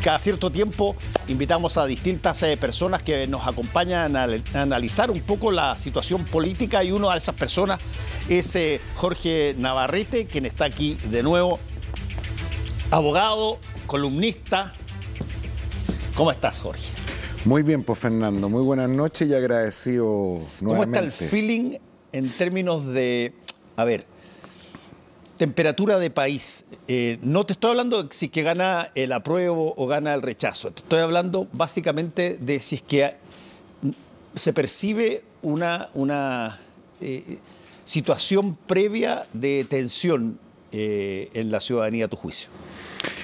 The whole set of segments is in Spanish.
cada cierto tiempo invitamos a distintas eh, personas que nos acompañan a, analizar un poco la situación política y uno de esas personas es eh, Jorge Navarrete, quien está aquí de nuevo, abogado, columnista. ¿Cómo estás, Jorge? Muy bien, pues Fernando, muy buenas noches y agradecido nuevamente. ¿Cómo está el feeling en términos de, a ver, temperatura de país. Eh, no te estoy hablando de si es que gana el apruebo o gana el rechazo. Te estoy hablando básicamente de si es que se percibe una, eh, situación previa de tensión eh, en la ciudadanía, a tu juicio.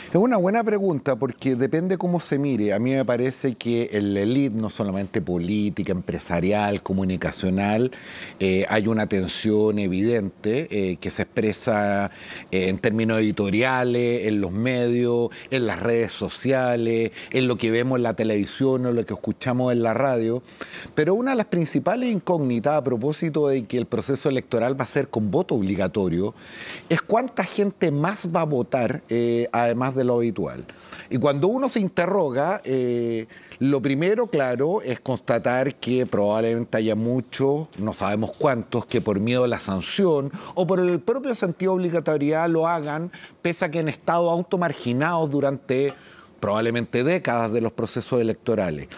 Es una buena pregunta porque depende cómo se mire. A mí me parece que en la elite, no solamente política, empresarial, comunicacional, eh, hay una tensión evidente eh, que se expresa eh, en términos editoriales, en los medios, en las redes sociales, en lo que vemos en la televisión o lo que escuchamos en la radio. Pero una de las principales incógnitas a propósito de que el proceso electoral va a ser con voto obligatorio es cuánta gente más va a votar, además de lo habitual. Y cuando uno se interroga, eh, lo primero, claro, es constatar que probablemente haya muchos, no sabemos cuántos, que por miedo a la sanción o por el propio sentido de obligatoriedad lo hagan, pese a que han estado automarginados durante probablemente décadas de los procesos electorales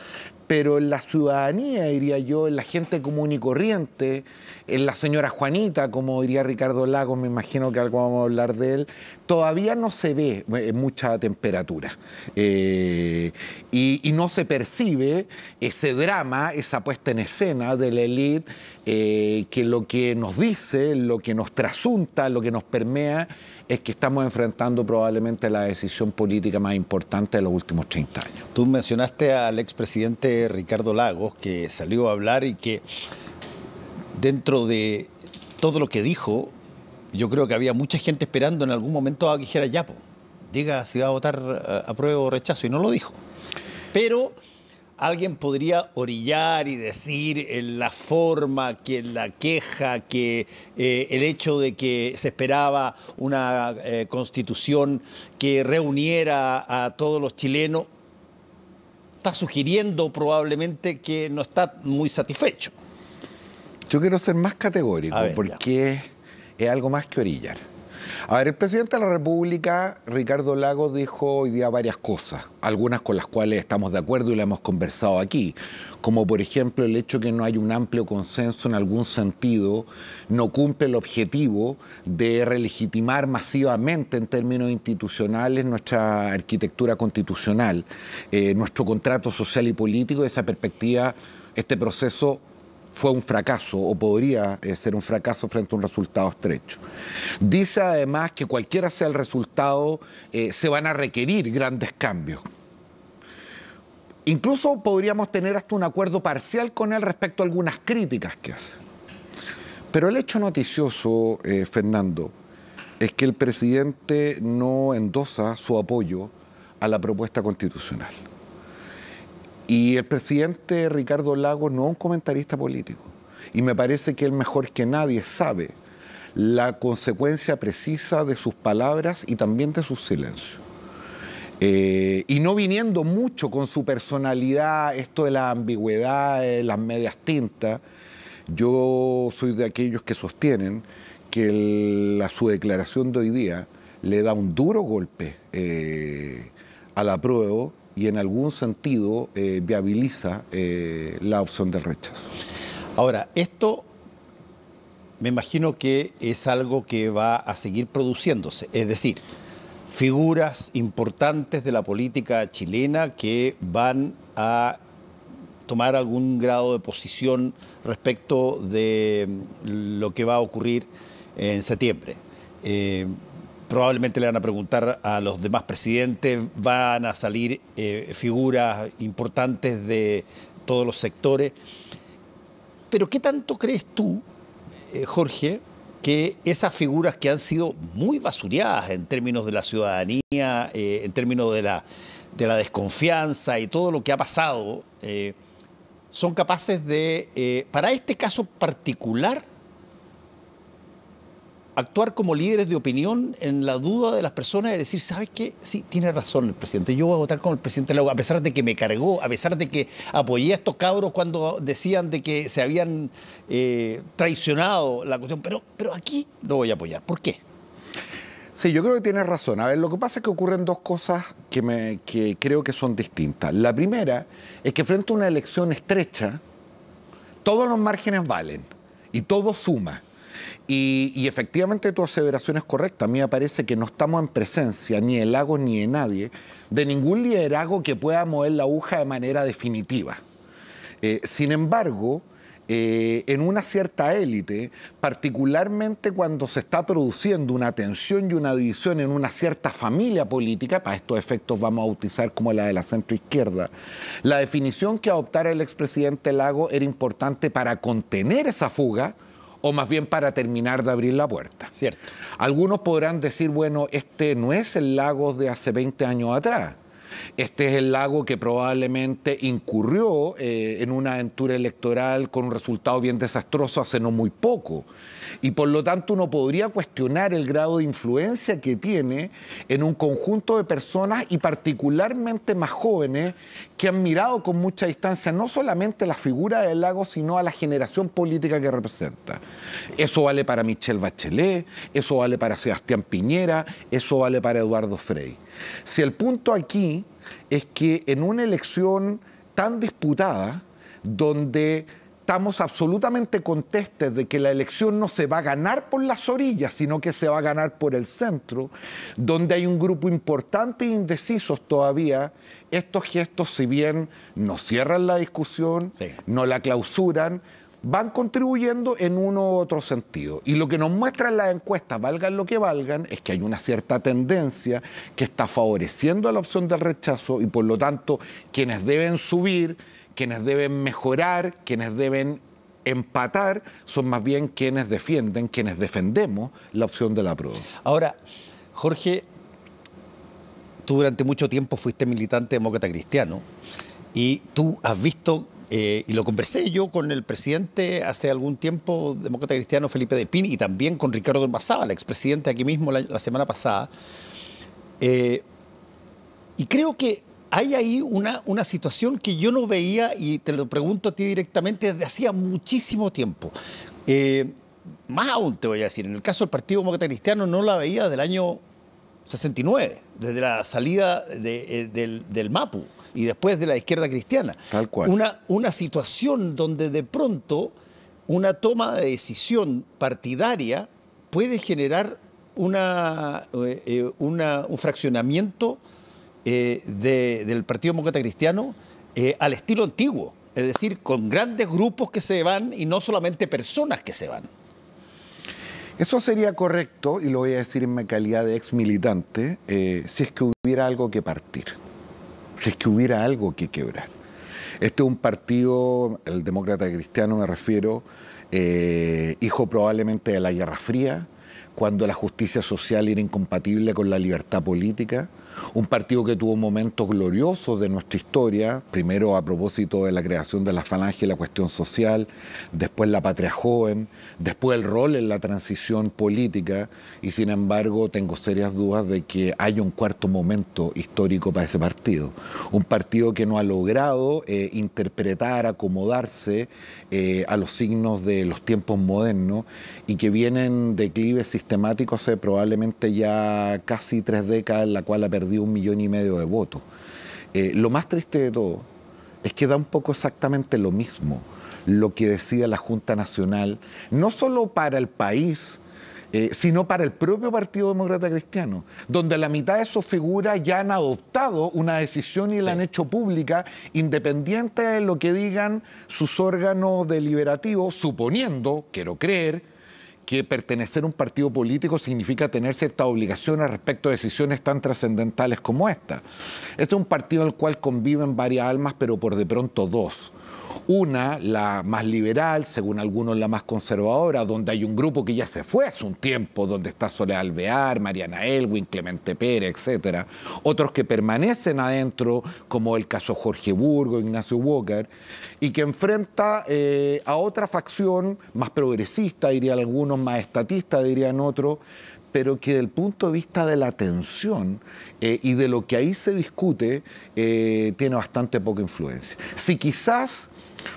pero en la ciudadanía, diría yo, en la gente común y corriente, en la señora Juanita, como diría Ricardo Lagos, me imagino que algo vamos a hablar de él, todavía no se ve eh, mucha temperatura. Eh, y, no se percibe ese drama, esa puesta en escena de la élite, eh, que lo que nos dice, lo que nos trasunta, lo que nos permea, es que estamos enfrentando probablemente la decisión política más importante de los últimos 30 años. Tú mencionaste al expresidente Ricardo Lagos, que salió a hablar y que dentro de todo lo que dijo, yo creo que había mucha gente esperando en algún momento a que dijera Yapo, diga si va a votar a, eh, a prueba o rechazo, y no lo dijo. Pero alguien podría orillar y decir en eh, la forma, que la queja, que eh, el hecho de que se esperaba una eh, constitución que reuniera a todos los chilenos, está sugiriendo probablemente que no está muy satisfecho. Yo quiero ser más categórico porque es algo más que orillar. A ver, el presidente de la República, Ricardo Lago, dijo hoy día varias cosas, algunas con las cuales estamos de acuerdo y las hemos conversado aquí, como por ejemplo el hecho que no hay un amplio consenso en algún sentido, no cumple el objetivo de relegitimar masivamente en términos institucionales nuestra arquitectura constitucional, eh, nuestro contrato social y político, esa perspectiva, este proceso fue un fracaso o podría eh, ser un fracaso frente a un resultado estrecho. Dice además que cualquiera sea el resultado, eh, se van a requerir grandes cambios. Incluso podríamos tener hasta un acuerdo parcial con él respecto a algunas críticas que hace. Pero el hecho noticioso, eh, Fernando, es que el presidente no endosa su apoyo a la propuesta constitucional. Y el presidente Ricardo Lago no es un comentarista político. Y me parece que él mejor que nadie sabe la consecuencia precisa de sus palabras y también de su silencio. Eh, y no viniendo mucho con su personalidad, esto de la ambigüedad, eh, las medias tintas, yo soy de aquellos que sostienen que su declaración de hoy día le da un duro golpe eh, a la prueba y en algún sentido eh, viabiliza eh, la opción del rechazo. Ahora, esto me imagino que es algo que va a seguir produciéndose, es decir, figuras importantes de la política chilena que van a tomar algún grado de posición respecto de lo que va a ocurrir en septiembre. Eh, probablemente le van a preguntar a los demás presidentes, van a salir eh, figuras importantes de todos los sectores. Pero ¿qué tanto crees tú, eh, Jorge, que esas figuras que han sido muy basureadas en términos de la ciudadanía, eh, en términos de la, de la desconfianza y todo lo que ha pasado, son capaces de, para este caso particular, actuar como líderes de opinión en la duda de las personas y decir, ¿sabes qué? Sí, tiene razón el presidente. Yo voy a votar con el presidente Lago, a pesar de que me cargó, a pesar de que apoyé a estos cabros cuando decían de que se habían eh, traicionado la cuestión. Pero, pero aquí lo voy a apoyar. ¿Por qué? Sí, yo creo que tiene razón. A ver, lo que pasa es que ocurren dos cosas que, me, que creo que son distintas. La primera es que frente a una elección estrecha, todos los márgenes valen y todo suma. Y, efectivamente tu aseveración es correcta. A mí me parece que no estamos en presencia ni de Lago ni de nadie, de ningún liderazgo que pueda mover la aguja de manera definitiva. Eh, sin embargo, eh, en una cierta élite, particularmente cuando se está produciendo una tensión y una división en una cierta familia política, para estos efectos vamos a utilizar como la de la centroizquierda, la definición que adoptara el expresidente Lago era importante para contener esa fuga, o más bien para terminar de abrir la puerta. Cierto. Algunos podrán decir, bueno, este no es el lago de hace 20 años atrás. Este es el lago que probablemente incurrió eh, en una aventura electoral con un resultado bien desastroso hace no muy poco. Y por lo tanto uno podría cuestionar el grado de influencia que tiene en un conjunto de personas y particularmente más jóvenes que han mirado con mucha distancia no solamente la figura del lago, sino a la generación política que representa. Eso vale para Michelle Bachelet, eso vale para Sebastián Piñera, eso vale para Eduardo Frey. Si el punto aquí es que en una elección tan disputada, donde estamos absolutamente contestes de que la elección no se va a ganar por las orillas, sino que se va a ganar por el centro, donde hay un grupo importante e indecisos todavía, estos gestos, si bien no cierran la discusión, no la clausuran, van contribuyendo en uno u otro sentido. Y lo que nos muestran las encuestas, valgan lo que valgan, es que hay una cierta tendencia que está favoreciendo a la opción del rechazo y por lo tanto quienes deben subir, quienes deben mejorar, quienes deben empatar, son más bien quienes defienden, quienes defendemos la opción de la prueba. Ahora, Jorge, tú durante mucho tiempo fuiste militante demócrata cristiano y tú has visto eh, y lo conversé yo con el presidente hace algún tiempo, demócrata cristiano Felipe de Pin, y también con Ricardo Basaba, el expresidente aquí mismo la, semana pasada. Eh, y creo que hay ahí una, una situación que yo no veía, y te lo pregunto a ti directamente, desde hacía muchísimo tiempo. Eh, más aún te voy a decir, en el caso del Partido Demócrata Cristiano no la veía desde el año 69, desde la salida del MAPU y después de la izquierda cristiana. Tal cual. Una, una situación donde de pronto una toma de decisión partidaria puede generar una, eh, eh, un fraccionamiento eh, del Partido Demócrata Cristiano al estilo antiguo, es decir, con grandes grupos que se van y no solamente personas que se van. Eso sería correcto, y lo voy a decir en mi calidad de ex militante, si es que hubiera algo que partir si es que hubiera algo que quebrar. Este es un partido, el demócrata cristiano me refiero, eh, hijo probablemente de la Guerra Fría, cuando la justicia social era incompatible con la libertad política un partido que tuvo momentos gloriosos de nuestra historia, primero a propósito de la creación de la falange y la cuestión social, después la patria joven, después el rol en la transición política, y sin embargo tengo serias dudas de que haya un cuarto momento histórico para ese partido. Un partido que no ha logrado eh, interpretar, acomodarse eh, a los signos de los tiempos modernos y que vienen declives sistemáticos ...hace eh, probablemente ya casi tres décadas en la cual ha perdido dio un millón y medio de votos. Eh, lo más triste de todo es que da un poco exactamente lo mismo lo que decía la Junta Nacional, no solo para el país, eh, sino para el propio Partido Demócrata Cristiano, donde la mitad de sus figuras ya han adoptado una decisión y la han hecho pública, independiente de lo que digan sus órganos deliberativos, suponiendo, quiero creer, que pertenecer a un partido político significa tener ciertas obligaciones respecto a decisiones tan trascendentales como esta. Este es un partido en el cual conviven varias almas, pero por de pronto dos. Una, la más liberal, según algunos la más conservadora, donde hay un grupo que ya se fue hace un tiempo, donde está Soledad Alvear, Mariana Elwin, Clemente Pérez, etc. Otros que permanecen adentro, como el caso Jorge Burgo, Ignacio Walker, y que enfrenta eh, a otra facción más progresista, dirían algunos, más estatista, dirían otros, pero que del punto de vista de la tensión eh, y de lo que ahí se discute, eh, tiene bastante poca influencia. Si quizás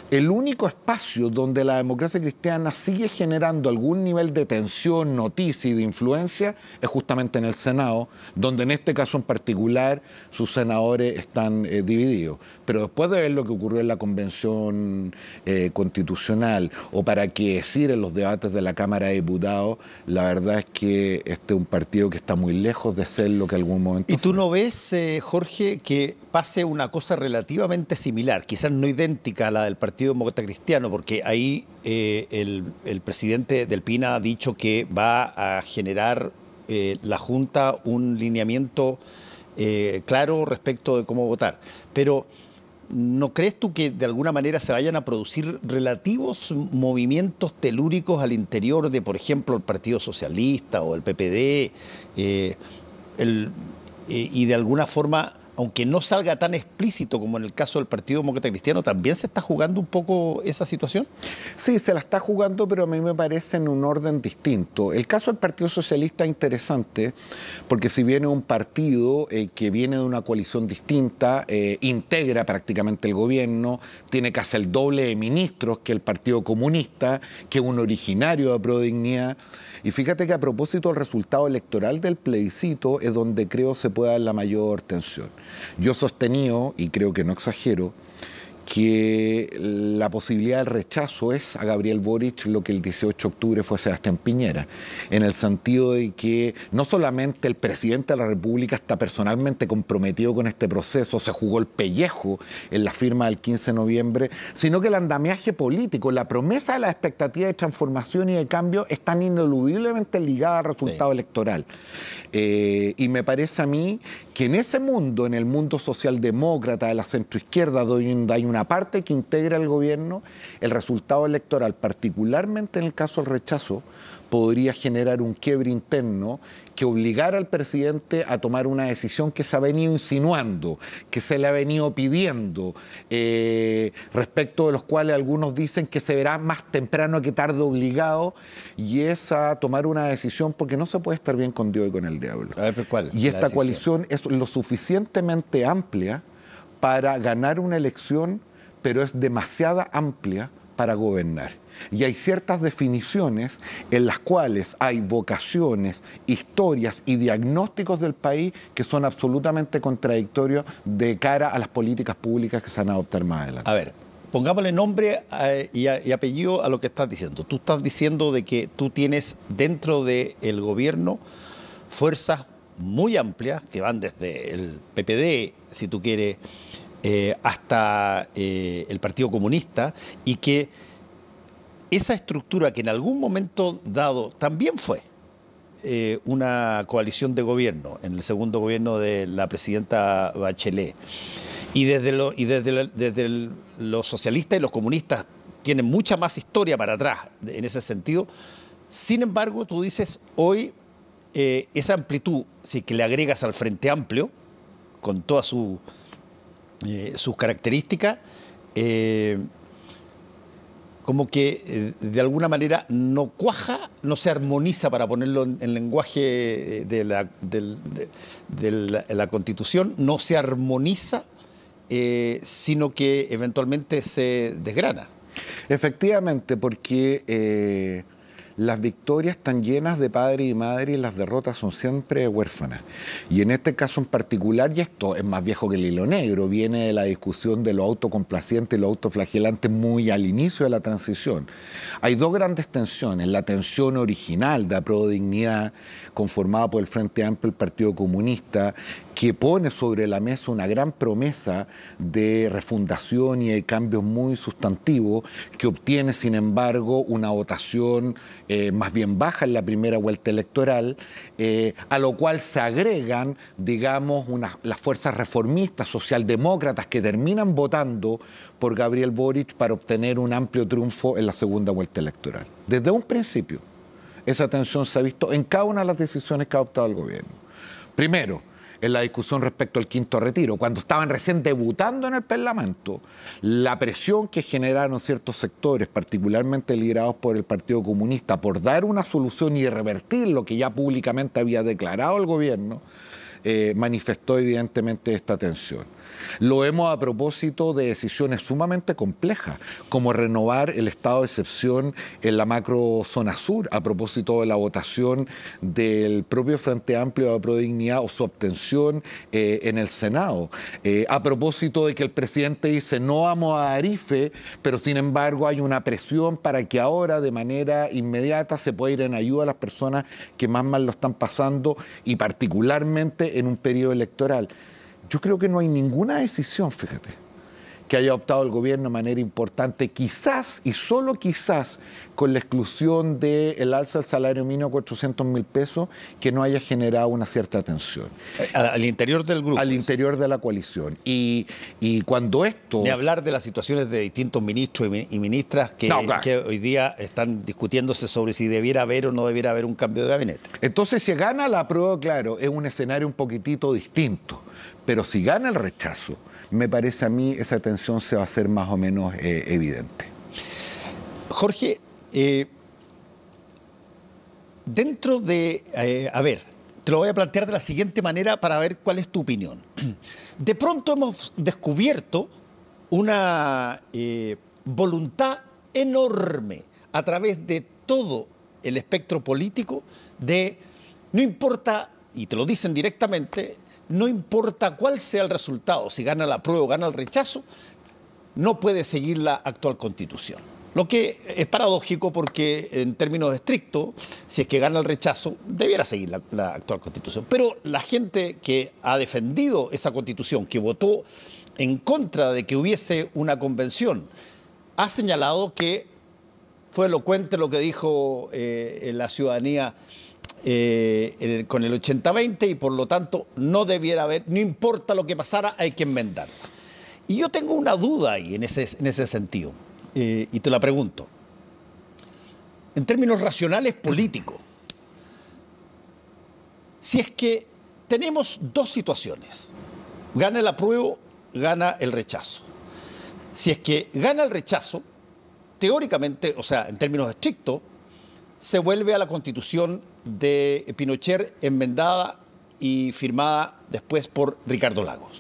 el único espacio donde la democracia cristiana sigue generando algún nivel de tensión, noticia y de influencia es justamente en el Senado, donde en este caso en particular sus senadores están eh, divididos pero después de ver lo que ocurrió en la Convención eh, Constitucional, o para qué decir en los debates de la Cámara de Diputados, la verdad es que este es un partido que está muy lejos de ser lo que algún momento. ¿Y tú no ves, eh, Jorge, que pase una cosa relativamente similar, quizás no idéntica a la del Partido Demócrata Cristiano, porque ahí eh, el, presidente del PINA ha dicho que va a generar la Junta un lineamiento claro respecto de cómo votar. Pero ¿no crees tú que de alguna manera se vayan a producir relativos movimientos telúricos al interior de, por ejemplo, el Partido Socialista o el PPD? Eh, eh, y de alguna forma aunque no salga tan explícito como en el caso del Partido Demócrata Cristiano, ¿también se está jugando un poco esa situación? Sí, se la está jugando, pero a mí me parece en un orden distinto. El caso del Partido Socialista es interesante, porque si viene un partido eh, que viene de una coalición distinta, eh, integra prácticamente el gobierno, tiene casi el doble de ministros que el Partido Comunista, que es un originario de Prodignidad. Y fíjate que a propósito del resultado electoral del plebiscito es donde creo se puede dar la mayor tensión. Yo sostenido, y creo que no exagero, que la posibilidad del rechazo es a Gabriel Boric lo que el 18 de octubre fue Sebastián Piñera, en el sentido de que no solamente el presidente de la República está personalmente comprometido con este proceso, se jugó el pellejo en la firma del 15 de noviembre, sino que el andamiaje político, la promesa de la expectativa de transformación y de cambio están ineludiblemente ligadas al resultado electoral. Eh, y me parece a mí que en ese mundo, en el mundo socialdemócrata, de la centroizquierda, donde hay una Aparte que integra el gobierno, el resultado electoral, particularmente en el caso del rechazo, podría generar un quiebre interno que obligara al presidente a tomar una decisión que se ha venido insinuando, que se le ha venido pidiendo, eh, respecto de los cuales algunos dicen que se verá más temprano que tarde obligado, y es a tomar una decisión porque no se puede estar bien con Dios y con el diablo. Y esta coalición es lo suficientemente amplia para ganar una elección pero es demasiado amplia para gobernar. Y hay ciertas definiciones en las cuales hay vocaciones, historias y diagnósticos del país que son absolutamente contradictorios de cara a las políticas públicas que se van a adoptar más adelante. A ver, pongámosle nombre eh, y, apellido a lo que estás diciendo. Tú estás diciendo de que tú tienes dentro del gobierno fuerzas muy amplias que van desde el PPD, si tú quieres, eh, hasta eh, el Partido Comunista y que esa estructura que en algún momento dado también fue eh, una coalición de gobierno, en el segundo gobierno de la presidenta Bachelet, y desde, y desde, desde los socialistas y los comunistas tienen mucha más historia para atrás en ese sentido, sin embargo, tú dices, hoy esa amplitud, si que le agregas al Frente Amplio, con toda su eh, sus características, eh, como que eh, de alguna manera no cuaja, no se armoniza, para ponerlo en, lenguaje de la, Constitución, no se armoniza, sino que eventualmente se desgrana. Efectivamente, porque las victorias están llenas de padre y madre y las derrotas son siempre huérfanas. Y en este caso en particular, y esto es más viejo que el hilo negro, viene de la discusión de lo autocomplaciente y lo autoflagelante muy al inicio de la transición. Hay dos grandes tensiones, la tensión original de la pro dignidad, conformada por el Frente Amplio, el Partido Comunista, que pone sobre la mesa una gran promesa de refundación y de cambios muy sustantivos, que obtiene, sin embargo, una votación eh, más bien baja en la primera vuelta electoral, eh, a lo cual se agregan, digamos, las fuerzas reformistas, socialdemócratas, que terminan votando por Gabriel Boric para obtener un amplio triunfo en la segunda vuelta electoral. Desde un principio, esa tensión se ha visto en cada una de las decisiones que ha adoptado el gobierno. Primero, en la discusión respecto al quinto retiro, cuando estaban recién debutando en el Parlamento, la presión que generaron ciertos sectores, particularmente liderados por el Partido Comunista, por dar una solución y revertir lo que ya públicamente había declarado el gobierno, eh, manifestó evidentemente esta tensión. Lo vemos a propósito de decisiones sumamente complejas, como renovar el estado de excepción en la macro zona sur, a propósito de la votación del propio Frente Amplio de Prodignidad o su obtención eh, en el Senado, eh, a propósito de que el presidente dice no vamos a Arife, pero sin embargo hay una presión para que ahora de manera inmediata se pueda ir en ayuda a las personas que más mal lo están pasando y particularmente en un periodo electoral yo creo que no hay ninguna decisión, fíjate, que haya optado el gobierno de manera importante, quizás y solo quizás con la exclusión del alza del salario mínimo a 400 mil pesos, que no haya generado una cierta tensión. Eh, al interior del grupo. Al interior de la coalición. Y, cuando esto... De hablar de las situaciones de distintos ministros y ministras que, que hoy día están discutiéndose sobre si debiera haber o no debiera haber un cambio de gabinete. Entonces, si gana la prueba, claro, es un escenario un poquitito distinto pero si gana el rechazo, me parece a mí esa tensión se va a hacer más o menos eh, evidente. Jorge, eh, dentro de, eh, a ver, te lo voy a plantear de la siguiente manera para ver cuál es tu opinión. De pronto hemos descubierto una voluntad enorme a través de todo el espectro político de, no importa, y te lo dicen directamente, no importa cuál sea el resultado, si gana la prueba o gana el rechazo, no puede seguir la actual constitución. Lo que es paradójico porque en términos estrictos, si es que gana el rechazo, debiera seguir la, actual constitución. Pero la gente que ha defendido esa constitución, que votó en contra de que hubiese una convención, ha señalado que fue elocuente lo que dijo eh, la ciudadanía eh, con el 80-20 y por lo tanto no debiera haber, no importa lo que pasara, hay que enmendar Y yo tengo una duda ahí en ese, en ese sentido, eh, y te la pregunto. En términos racionales políticos, si es que tenemos dos situaciones, gana el apruebo, gana el rechazo. Si es que gana el rechazo, teóricamente, o sea, en términos estrictos, se vuelve a la constitución de Pinochet enmendada y firmada después por Ricardo Lagos.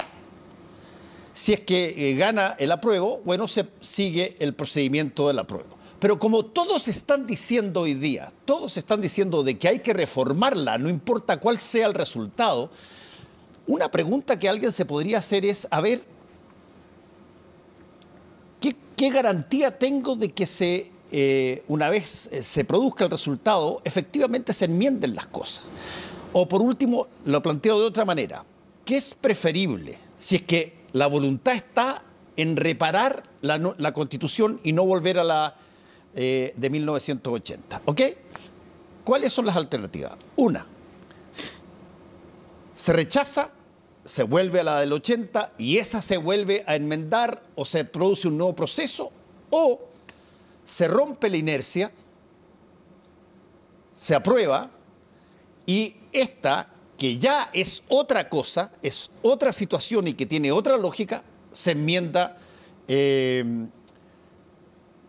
Si es que eh, gana el apruebo, bueno, se sigue el procedimiento del apruebo. Pero como todos están diciendo hoy día, todos están diciendo de que hay que reformarla, no importa cuál sea el resultado, una pregunta que alguien se podría hacer es, a ver, ¿qué, qué garantía tengo de que se eh, una vez eh, se produzca el resultado, efectivamente se enmienden las cosas. O por último, lo planteo de otra manera, ¿qué es preferible si es que la voluntad está en reparar la, constitución y no volver a la eh, de 1980? ¿Ok? ¿Cuáles son las alternativas? Una, se rechaza, se vuelve a la del 80 y esa se vuelve a enmendar o se produce un nuevo proceso o se rompe la inercia, se aprueba y esta, que ya es otra cosa, es otra situación y que tiene otra lógica, se enmienda eh,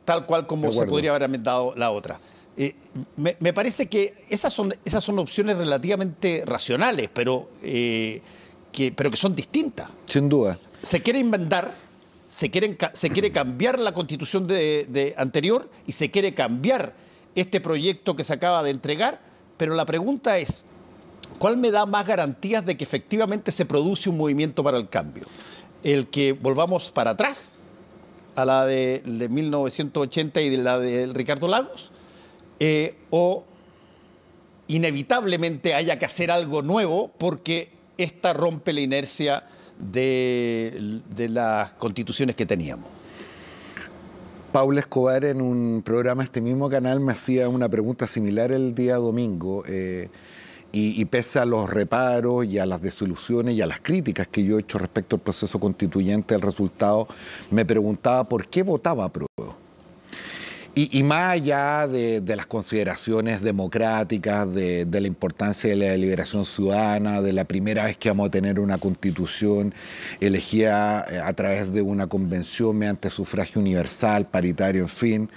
tal cual como se podría haber enmendado la otra. Eh, me, parece que esas son, esas son opciones relativamente racionales, pero, eh, que, pero que son distintas. Sin duda. Se quiere inventar se, se quiere cambiar la constitución de, anterior y se quiere cambiar este proyecto que se acaba de entregar, pero la pregunta es, ¿cuál me da más garantías de que efectivamente se produce un movimiento para el cambio? ¿El que volvamos para atrás a la de, 1980 y de la de Ricardo Lagos? Eh, ¿O inevitablemente haya que hacer algo nuevo porque esta rompe la inercia? de, las constituciones que teníamos. Paula Escobar en un programa, este mismo canal, me hacía una pregunta similar el día domingo. Eh, y, pese a los reparos y a las desilusiones y a las críticas que yo he hecho respecto al proceso constituyente, el resultado, me preguntaba por qué votaba pro. Y, más allá de, las consideraciones democráticas, de, la importancia de la liberación ciudadana, de la primera vez que vamos a tener una constitución elegida eh, a través de una convención mediante sufragio universal, paritario, en fin,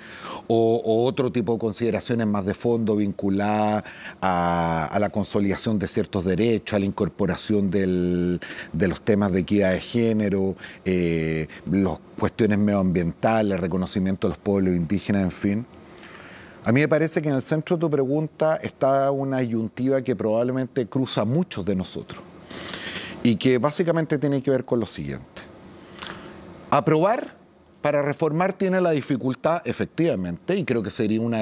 o, otro tipo de consideraciones más de fondo vinculadas a, la consolidación de ciertos derechos, a la incorporación de los temas de equidad de género, eh, las cuestiones medioambientales, el reconocimiento de los pueblos indígenas en fin. A mí me parece que en el centro de tu pregunta está una ayuntiva que probablemente cruza a muchos de nosotros y que básicamente tiene que ver con lo siguiente. Aprobar para reformar tiene la dificultad, efectivamente, y creo que sería una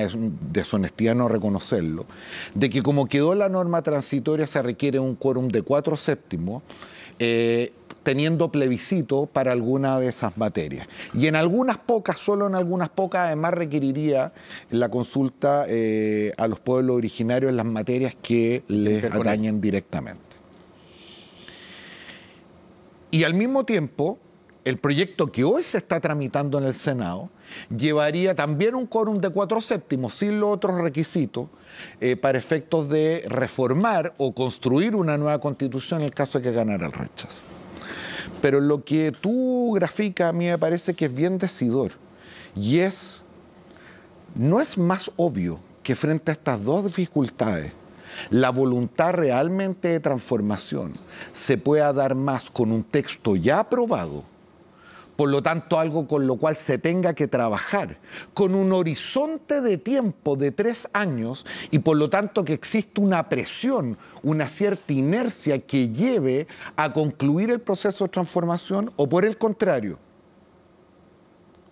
deshonestidad no reconocerlo, de que como quedó la norma transitoria se requiere un quórum de cuatro séptimos. Eh, teniendo plebiscito para alguna de esas materias. Y en algunas pocas, solo en algunas pocas, además requeriría la consulta eh, a los pueblos originarios en las materias que les atañen directamente. Y al mismo tiempo, el proyecto que hoy se está tramitando en el Senado llevaría también un quórum de cuatro séptimos, sin los otros requisitos, eh, para efectos de reformar o construir una nueva constitución en el caso de que ganara el rechazo. Pero lo que tú graficas a mí me parece que es bien decidor. Y es, no es más obvio que frente a estas dos dificultades, la voluntad realmente de transformación se pueda dar más con un texto ya aprobado por lo tanto algo con lo cual se tenga que trabajar, con un horizonte de tiempo de tres años y por lo tanto que existe una presión, una cierta inercia que lleve a concluir el proceso de transformación o por el contrario.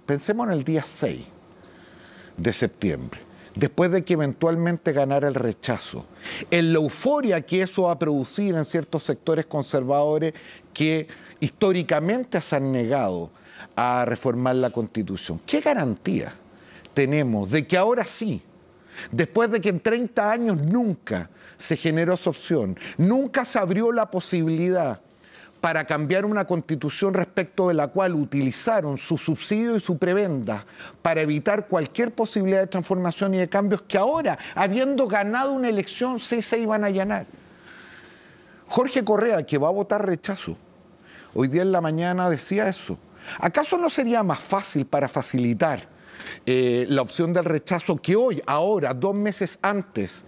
Pensemos en el día 6 de septiembre después de que eventualmente ganara el rechazo. En la euforia que eso va a producir en ciertos sectores conservadores que históricamente se han negado a reformar la Constitución. ¿Qué garantía tenemos de que ahora sí, después de que en 30 años nunca se generó esa opción, nunca se abrió la posibilidad para cambiar una constitución respecto de la cual utilizaron su subsidio y su prebenda para evitar cualquier posibilidad de transformación y de cambios que ahora, habiendo ganado una elección, sí se iban a llenar? Jorge Correa, que va a votar rechazo, hoy día en la mañana decía eso. ¿Acaso no sería más fácil para facilitar eh, la opción del rechazo que hoy, ahora, dos meses antes,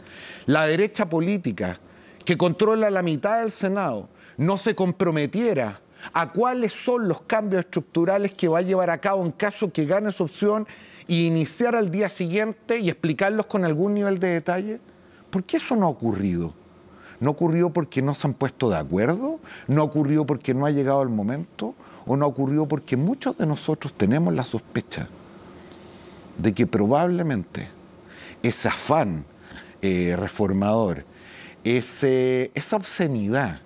la derecha política, que controla la mitad del Senado, no se comprometiera a cuáles son los cambios estructurales que va a llevar a cabo en caso que gane su opción y iniciar al día siguiente y explicarlos con algún nivel de detalle? ¿Por qué eso no ha ocurrido? no ocurrió porque no se han puesto de acuerdo, no ocurrió porque no ha llegado el momento o no ocurrió porque muchos de nosotros tenemos la sospecha de que probablemente ese afán eh, reformador, esa obscenidad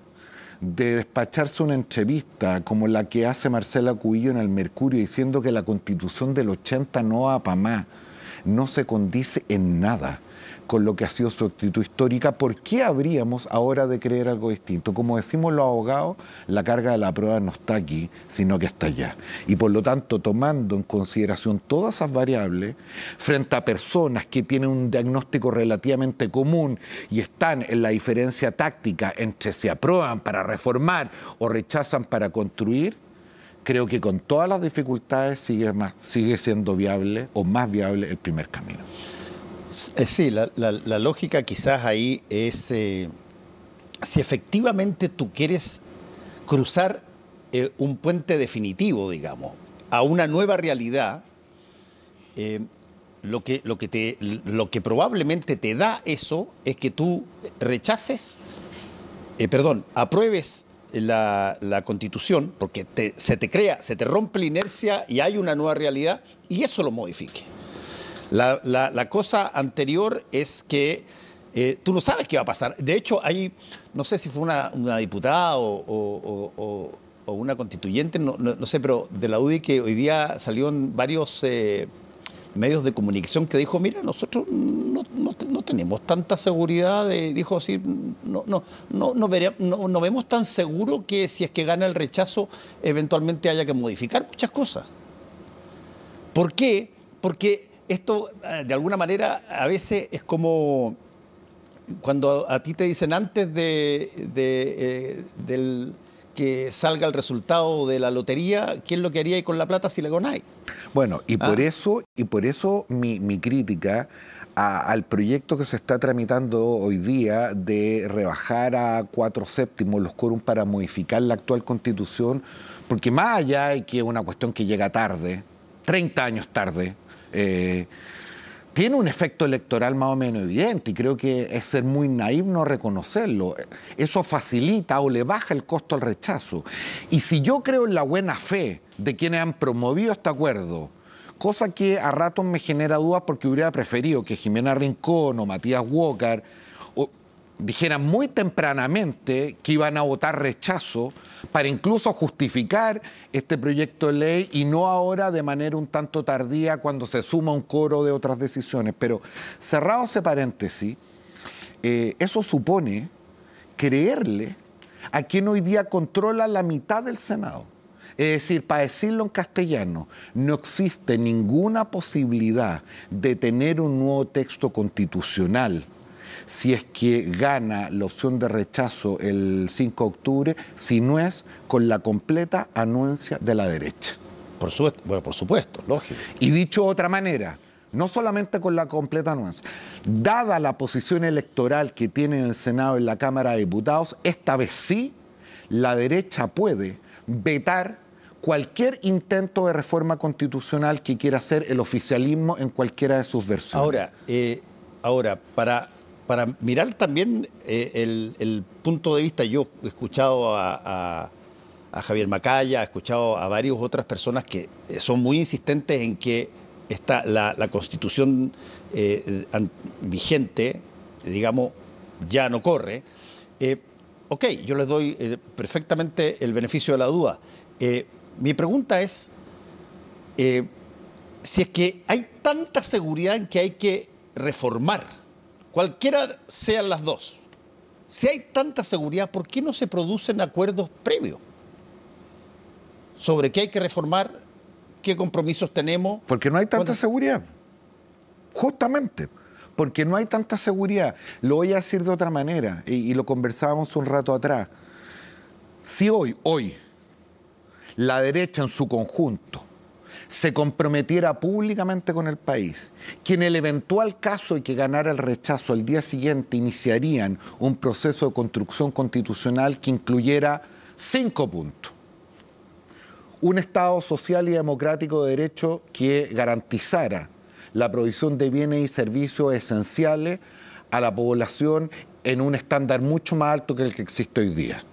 de despacharse una entrevista como la que hace Marcela Cuillo en el Mercurio diciendo que la constitución del 80 no va para más, no se condice en nada con lo que ha sido su actitud histórica, ¿por qué habríamos ahora de creer algo distinto? Como decimos los abogados, la carga de la prueba no está aquí, sino que está allá. Y por lo tanto, tomando en consideración todas esas variables, frente a personas que tienen un diagnóstico relativamente común y están en la diferencia táctica entre si aprueban para reformar o rechazan para construir, creo que con todas las dificultades sigue, sigue siendo viable o más viable el primer camino. Eh, sí, la, la, lógica quizás ahí es eh, si efectivamente tú quieres cruzar eh, un puente definitivo, digamos, a una nueva realidad, lo, que, lo, que te, lo que probablemente te da eso es que tú rechaces, perdón, apruebes la, la constitución, porque se te crea, se te rompe la inercia y hay una nueva realidad, y eso lo modifique. La, la, cosa anterior es que eh, tú no sabes qué va a pasar. De hecho, hay, no sé si fue una, diputada o, una constituyente, no, no, sé, pero de la UDI que hoy día salió en varios eh, medios de comunicación que dijo, mira, nosotros no, no tenemos tanta seguridad, dijo así, no, no, no, no, no vemos tan seguro que si es que gana el rechazo, eventualmente haya que modificar muchas cosas. ¿Por qué? Porque esto eh, de alguna manera a veces es como cuando a ti te dicen antes de, eh, que salga el resultado de la lotería, ¿qué es lo que haría con la plata si la ganáis? Bueno, y ah. por eso, y por eso mi, crítica al proyecto que se está tramitando hoy día de rebajar a cuatro séptimos los quórum para modificar la actual constitución, porque más allá hay que una cuestión que llega tarde, 30 años tarde, eh, tiene un efecto electoral más o menos evidente y creo que es ser muy naive no reconocerlo. Eso facilita o le baja el costo al rechazo. Y si yo creo en la buena fe de quienes han promovido este acuerdo, cosa que a ratos me genera dudas porque hubiera preferido que Jimena Rincón o Matías Walker dijeran muy tempranamente que iban a votar rechazo para incluso justificar este proyecto de ley y no ahora de manera un tanto tardía cuando se suma un coro de otras decisiones. Pero cerrado ese paréntesis, eh, eso supone creerle a quien hoy día controla la mitad del Senado. Es decir, para decirlo en castellano, no existe ninguna posibilidad de tener un nuevo texto constitucional si es que gana la opción de rechazo el 5 de octubre, si no es con la completa anuencia de la derecha. Por supuesto, bueno, por supuesto, lógico. Y dicho de otra manera, no solamente con la completa anuencia, dada la posición electoral que tiene el Senado y la Cámara de Diputados, esta vez sí, la derecha puede vetar cualquier intento de reforma constitucional que quiera hacer el oficialismo en cualquiera de sus versiones. Ahora, eh, ahora para para mirar también eh, el, punto de vista, yo he escuchado a, Javier Macaya, he escuchado a varias otras personas que eh, son muy insistentes en que está la, constitución eh, vigente, digamos, ya no corre. ok, yo les doy perfectamente el beneficio de la duda. mi pregunta es si es que hay tanta seguridad en que hay que reformar cualquiera sean las dos, si hay tanta seguridad, ¿por qué no se producen acuerdos previos sobre qué hay que reformar, qué compromisos tenemos? Porque no hay tanta seguridad, justamente. Porque no hay tanta seguridad. Lo voy a decir de otra manera, y lo conversábamos un rato atrás. Si hoy, hoy, la derecha en su conjunto se comprometiera públicamente con el país, que en el eventual caso y que ganara el rechazo al día siguiente iniciarían un proceso de construcción constitucional que incluyera cinco puntos. Un Estado social y democrático de derecho que garantizara la provisión de bienes y servicios esenciales a la población en un estándar mucho más alto que el que existe hoy día.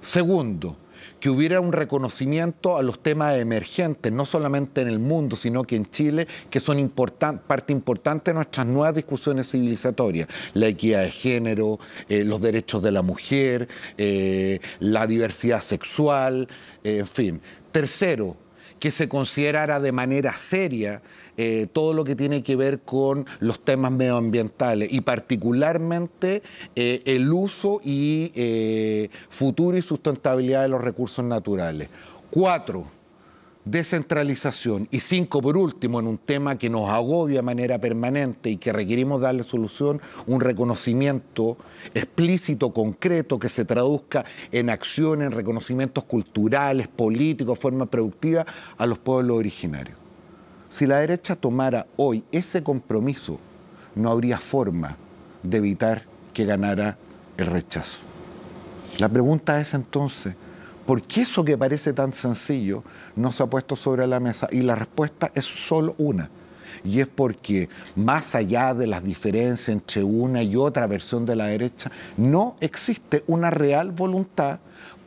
Segundo, que hubiera un reconocimiento a los temas emergentes, no solamente en el mundo, sino que en Chile, que son parte importante de nuestras nuevas discusiones civilizatorias. La equidad de género, eh, los derechos de la mujer, eh, la diversidad sexual, eh, en fin. Tercero, que se considerara de manera seria eh, todo lo que tiene que ver con los temas medioambientales y particularmente eh, el uso y eh, futuro y sustentabilidad de los recursos naturales. Cuatro, descentralización. Y cinco, por último, en un tema que nos agobia de manera permanente y que requerimos darle solución, un reconocimiento explícito, concreto, que se traduzca en acciones, en reconocimientos culturales, políticos, forma productiva a los pueblos originarios. Si la derecha tomara hoy ese compromiso, no habría forma de evitar que ganara el rechazo. La pregunta es entonces, ¿por qué eso que parece tan sencillo no se ha puesto sobre la mesa? Y la respuesta es solo una. Y es porque más allá de las diferencias entre una y otra versión de la derecha, no existe una real voluntad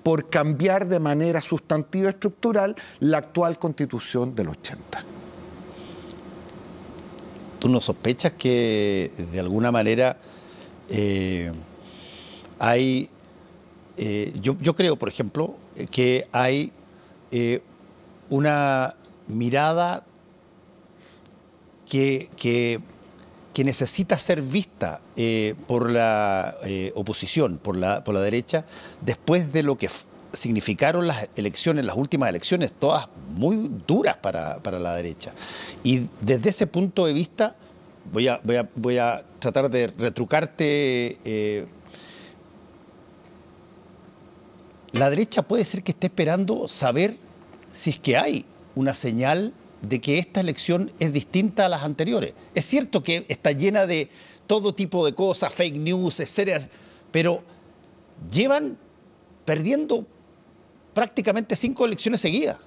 por cambiar de manera sustantiva y estructural la actual constitución del 80. ¿Tú no sospechas que de alguna manera eh, hay... Eh, yo, creo, por ejemplo, que hay eh, una mirada que, que, necesita ser vista por la oposición, por la, por la derecha, después de lo que significaron las elecciones, las últimas elecciones, todas muy duras para, la derecha. Y desde ese punto de vista, voy a, voy a, tratar de retrucarte. Eh, la derecha puede ser que esté esperando saber si es que hay una señal de que esta elección es distinta a las anteriores. Es cierto que está llena de todo tipo de cosas, fake news, etcétera, pero llevan perdiendo prácticamente cinco elecciones seguidas.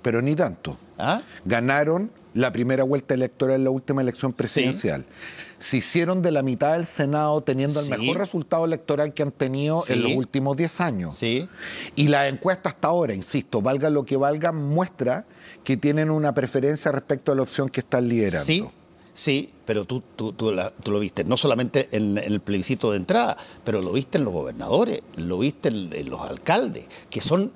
Pero ni tanto. ¿Ah? Ganaron la primera vuelta electoral en la última elección presidencial. Se hicieron de la mitad del Senado teniendo el mejor resultado electoral que han tenido en los últimos 10 años. Y la encuesta hasta ahora, insisto, valga lo que valga, muestra que tienen una preferencia respecto a la opción que están liderando. Sí, sí pero tú, tú, lo viste no solamente en, el plebiscito de entrada, pero lo viste en los gobernadores, lo viste en los alcaldes, que son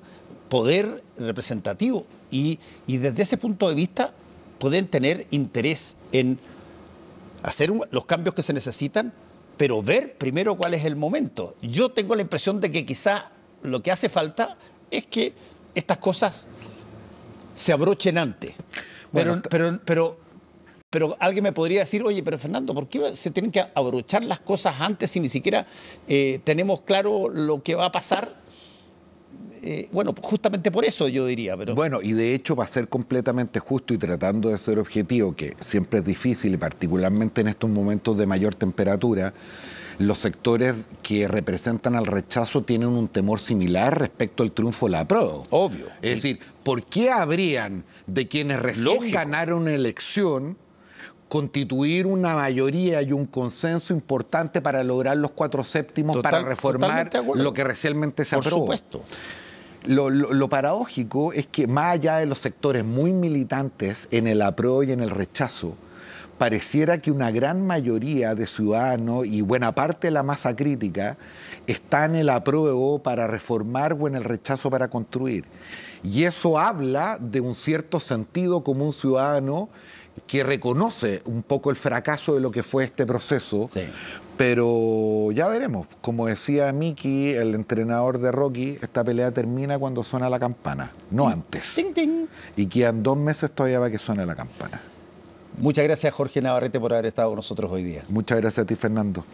poder representativo y, y desde ese punto de vista pueden tener interés en hacer los cambios que se necesitan, pero ver primero cuál es el momento. Yo tengo la impresión de que quizá lo que hace falta es que estas cosas se abrochen antes. pero, pero, pero, alguien me podría decir, oye, pero Fernando, ¿por qué se tienen que abrochar las cosas antes si ni siquiera eh, tenemos claro lo que va a pasar? Eh, bueno, justamente por eso yo diría. Bueno, y de hecho, para ser completamente justo y tratando de ser objetivo, que siempre es difícil, y particularmente en estos momentos de mayor temperatura, los sectores que representan al rechazo tienen un temor similar respecto al triunfo de la PRO. Obvio. Es decir, ¿por qué habrían de quienes recién ganaron una elección? constituir una mayoría y un consenso importante para lograr los cuatro séptimos para reformar lo que recientemente se ha aprobó. Lo, paradójico es que más allá de los sectores muy militantes en el apruebo y en el rechazo, pareciera que una gran mayoría de ciudadanos y buena parte de la masa crítica está en el apruebo para reformar o en el rechazo para construir. Y eso habla de un cierto sentido como un ciudadano que reconoce un poco el fracaso de lo que fue este proceso. Pero ya veremos. Como decía Miki, el entrenador de Rocky, esta pelea termina cuando suena la campana, no mm. antes. Ting, ting. Y quedan dos meses todavía para que suene la campana. Muchas gracias, Jorge Navarrete, por haber estado con nosotros hoy día. Muchas gracias a ti, Fernando.